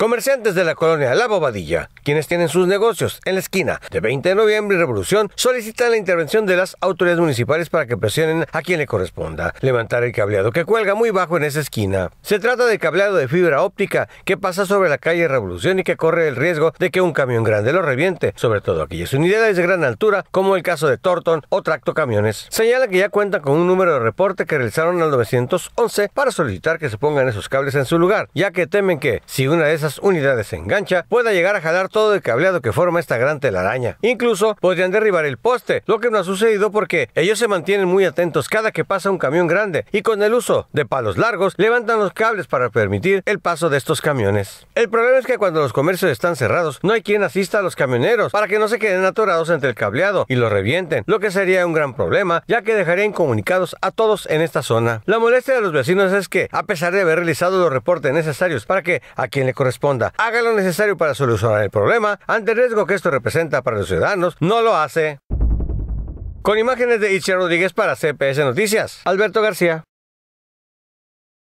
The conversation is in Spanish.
Comerciantes de la colonia La Bobadilla, quienes tienen sus negocios en la esquina de 20 de noviembre y Revolución, solicitan la intervención de las autoridades municipales para que presionen a quien le corresponda levantar el cableado que cuelga muy bajo en esa esquina. Se trata de cableado de fibra óptica que pasa sobre la calle Revolución y que corre el riesgo de que un camión grande lo reviente, sobre todo aquellas unidades de gran altura, como el caso de Torton o Tracto Camiones. Señala que ya cuentan con un número de reporte que realizaron al 911 para solicitar que se pongan esos cables en su lugar, ya que temen que, si una de esas unidades engancha pueda llegar a jalar todo el cableado que forma esta gran telaraña. Incluso podrían derribar el poste, lo que no ha sucedido porque ellos se mantienen muy atentos cada que pasa un camión grande y con el uso de palos largos levantan los cables para permitir el paso de estos camiones. El problema es que cuando los comercios están cerrados no hay quien asista a los camioneros para que no se queden atorados entre el cableado y lo revienten, lo que sería un gran problema ya que dejaría incomunicados a todos en esta zona. La molestia de los vecinos es que, a pesar de haber realizado los reportes necesarios para que a quien le corresponde responda, haga lo necesario para solucionar el problema ante el riesgo que esto representa para los ciudadanos, no lo hace. Con imágenes de Itziar Rodríguez para CPS Noticias, Alberto García.